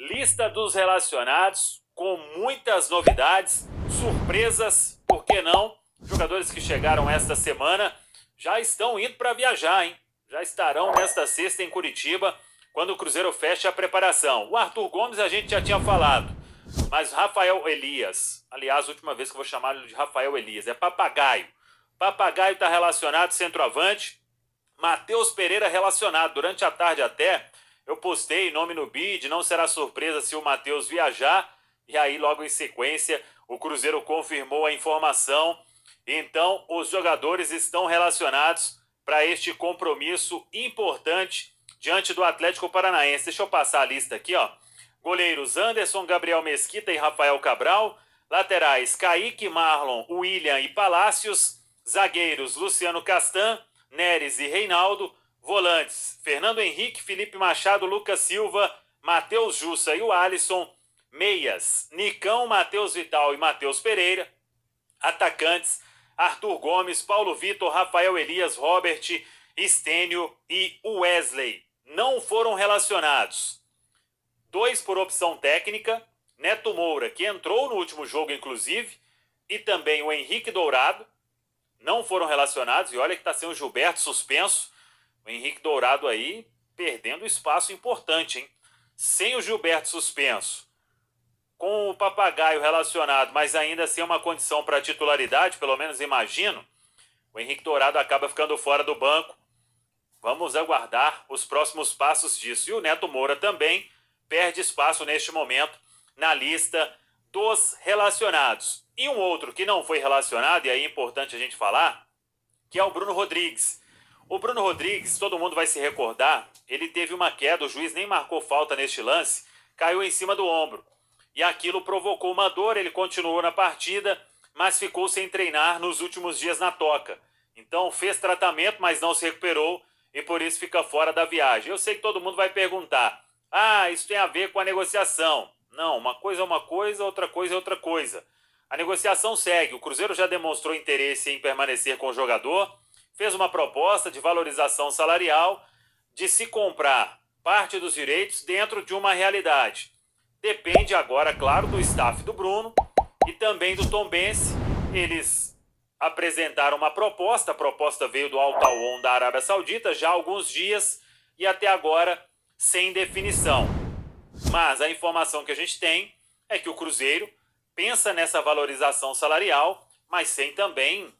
Lista dos relacionados com muitas novidades, surpresas, por que não? Jogadores que chegaram esta semana já estão indo para viajar, hein? Já estarão nesta sexta em Curitiba, quando o Cruzeiro fecha a preparação. O Arthur Gomes a gente já tinha falado, mas Rafael Elias, aliás, a última vez que eu vou chamar ele de Rafael Elias, é papagaio. Papagaio está relacionado centroavante. Matheus Pereira relacionado durante a tarde até. Eu postei nome no bid, não será surpresa se o Matheus viajar. E aí, logo em sequência, o Cruzeiro confirmou a informação. Então, os jogadores estão relacionados para este compromisso importante diante do Atlético Paranaense. Deixa eu passar a lista aqui, ó. Goleiros Anderson, Gabriel Mesquita e Rafael Cabral. Laterais Kaique, Marlon, William e Palácios. Zagueiros Luciano Castan, Neres e Reinaldo. Volantes: Fernando Henrique, Felipe Machado, Lucas Silva, Matheus Jussa e o Alisson. Meias: Nicão, Matheus Vital e Matheus Pereira. Atacantes: Arthur Gomes, Paulo Vitor, Rafael Elias, Robert, Estênio e Wesley. Não foram relacionados. Dois por opção técnica, Neto Moura, que entrou no último jogo, inclusive, e também o Henrique Dourado, não foram relacionados. E olha que está sendo o Gilberto suspenso o Henrique Dourado aí perdendo espaço importante, hein? Sem o Gilberto suspenso, com o Papagaio relacionado, mas ainda sem assim é uma condição para titularidade, pelo menos imagino, o Henrique Dourado acaba ficando fora do banco. Vamos aguardar os próximos passos disso. E o Neto Moura também perde espaço neste momento na lista dos relacionados. E um outro que não foi relacionado, e aí é importante a gente falar, que é o Bruno Rodrigues. O Bruno Rodrigues, todo mundo vai se recordar, ele teve uma queda, o juiz nem marcou falta neste lance, caiu em cima do ombro. E aquilo provocou uma dor, ele continuou na partida, mas ficou sem treinar nos últimos dias na toca. Então fez tratamento, mas não se recuperou e por isso fica fora da viagem. Eu sei que todo mundo vai perguntar: ah, isso tem a ver com a negociação. Não, uma coisa é uma coisa, outra coisa é outra coisa. A negociação segue. O Cruzeiro já demonstrou interesse em permanecer com o jogador fez uma proposta de valorização salarial de se comprar parte dos direitos dentro de uma realidade. Depende agora, claro, do staff do Bruno e também do Tom Bense. Eles apresentaram uma proposta, a proposta veio do Al da Arábia Saudita já há alguns dias e até agora sem definição. Mas a informação que a gente tem é que o Cruzeiro pensa nessa valorização salarial, mas sem também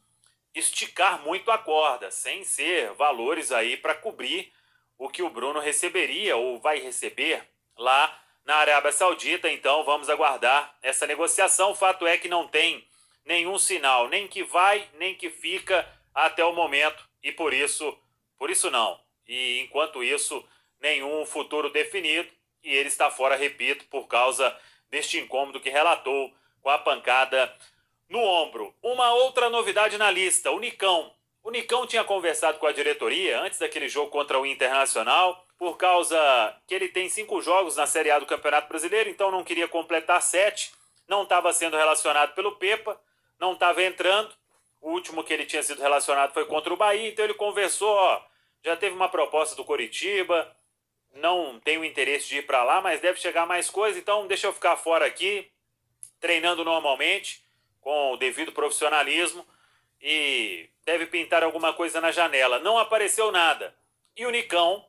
esticar muito a corda, sem ser valores aí para cobrir o que o Bruno receberia ou vai receber lá na Arábia Saudita. Então vamos aguardar essa negociação. O fato é que não tem nenhum sinal, nem que vai, nem que fica até o momento. E por isso, por isso não. E enquanto isso, nenhum futuro definido. E ele está fora, repito, por causa deste incômodo que relatou com a pancada no ombro. Uma outra novidade na lista, o Nicão. O Nicão tinha conversado com a diretoria antes daquele jogo contra o Internacional, por causa que ele tem cinco jogos na Série A do Campeonato Brasileiro, então não queria completar sete, não estava sendo relacionado pelo Pepa, não estava entrando. O último que ele tinha sido relacionado foi contra o Bahia, então ele conversou, ó, já teve uma proposta do Coritiba, não tenho interesse de ir para lá, mas deve chegar mais coisa, então deixa eu ficar fora aqui, treinando normalmente com o devido profissionalismo e deve pintar alguma coisa na janela. Não apareceu nada. E o Nicão,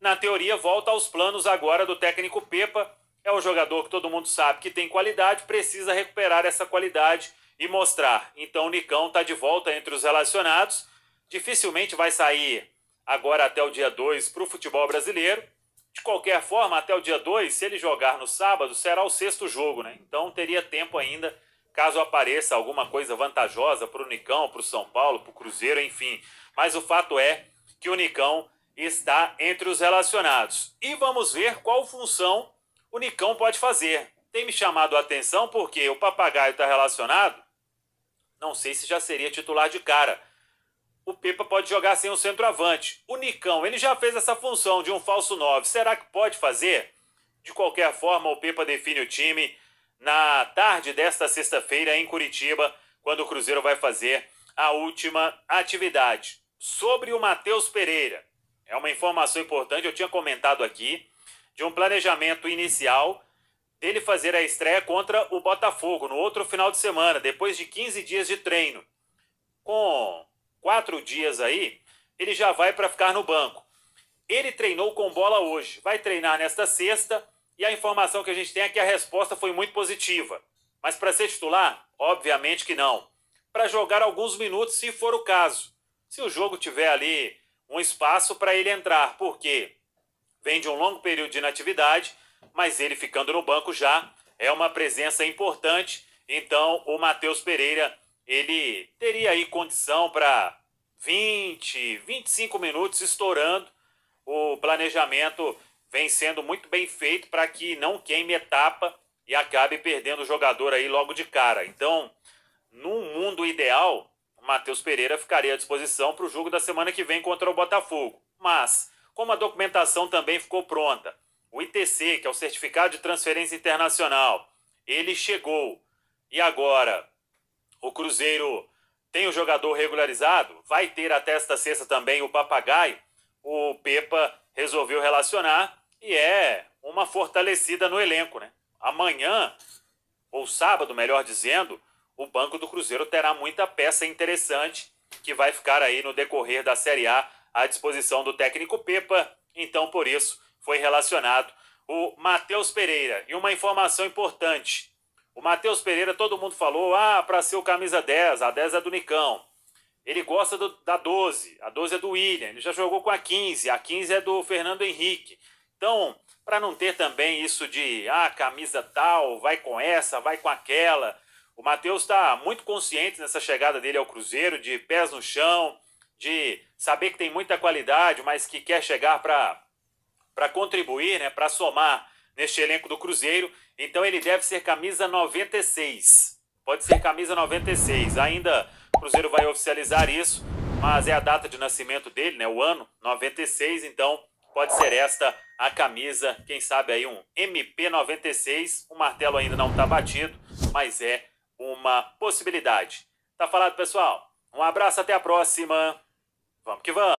na teoria, volta aos planos agora do técnico Pepa. É um jogador que todo mundo sabe que tem qualidade, precisa recuperar essa qualidade e mostrar. Então o Nicão está de volta entre os relacionados. Dificilmente vai sair agora até o dia 2 para o futebol brasileiro. De qualquer forma, até o dia 2, se ele jogar no sábado, será o sexto jogo, né? Então teria tempo ainda caso apareça alguma coisa vantajosa para o Nicão, para o São Paulo, para o Cruzeiro, enfim. Mas o fato é que o Nicão está entre os relacionados. E vamos ver qual função o Nicão pode fazer. Tem me chamado a atenção porque o papagaio está relacionado. Não sei se já seria titular de cara. O Pepa pode jogar sem o um centroavante. O Nicão, ele já fez essa função de um falso 9. Será que pode fazer? De qualquer forma, o Pepa define o time na tarde desta sexta-feira em Curitiba, quando o Cruzeiro vai fazer a última atividade. Sobre o Matheus Pereira, é uma informação importante, eu tinha comentado aqui, de um planejamento inicial dele fazer a estreia contra o Botafogo no outro final de semana, depois de 15 dias de treino. Com quatro dias aí, ele já vai para ficar no banco. Ele treinou com bola hoje, vai treinar nesta sexta e a informação que a gente tem é que a resposta foi muito positiva. Mas para ser titular, obviamente que não. Para jogar alguns minutos, se for o caso. Se o jogo tiver ali um espaço para ele entrar, porque vem de um longo período de inatividade, mas ele ficando no banco já é uma presença importante. Então, o Matheus Pereira, ele teria aí condição para 20, 25 minutos estourando o planejamento vem sendo muito bem feito para que não queime etapa e acabe perdendo o jogador aí logo de cara. Então, num mundo ideal, o Matheus Pereira ficaria à disposição para o jogo da semana que vem contra o Botafogo. Mas, como a documentação também ficou pronta, o ITC, que é o Certificado de Transferência Internacional, ele chegou. E agora, o Cruzeiro tem o jogador regularizado, vai ter até esta sexta também o Papagaio. O Pepa resolveu relacionar e é uma fortalecida no elenco. Né? Amanhã, ou sábado, melhor dizendo, o Banco do Cruzeiro terá muita peça interessante que vai ficar aí no decorrer da Série A à disposição do técnico Pepa. Então, por isso, foi relacionado o Matheus Pereira. E uma informação importante: o Matheus Pereira, todo mundo falou, ah, para ser o camisa 10, a 10 é do Nicão. Ele gosta do, da 12, a 12 é do William, ele já jogou com a 15, a 15 é do Fernando Henrique. Então, para não ter também isso de ah, camisa tal, vai com essa, vai com aquela. O Matheus está muito consciente nessa chegada dele ao Cruzeiro, de pés no chão, de saber que tem muita qualidade, mas que quer chegar para contribuir, né, para somar neste elenco do Cruzeiro. Então ele deve ser camisa 96. Pode ser camisa 96. Ainda o Cruzeiro vai oficializar isso, mas é a data de nascimento dele, né, o ano 96, então Pode ser esta a camisa, quem sabe aí um MP96. O martelo ainda não está batido, mas é uma possibilidade. Tá falado, pessoal? Um abraço, até a próxima. Vamos que vamos!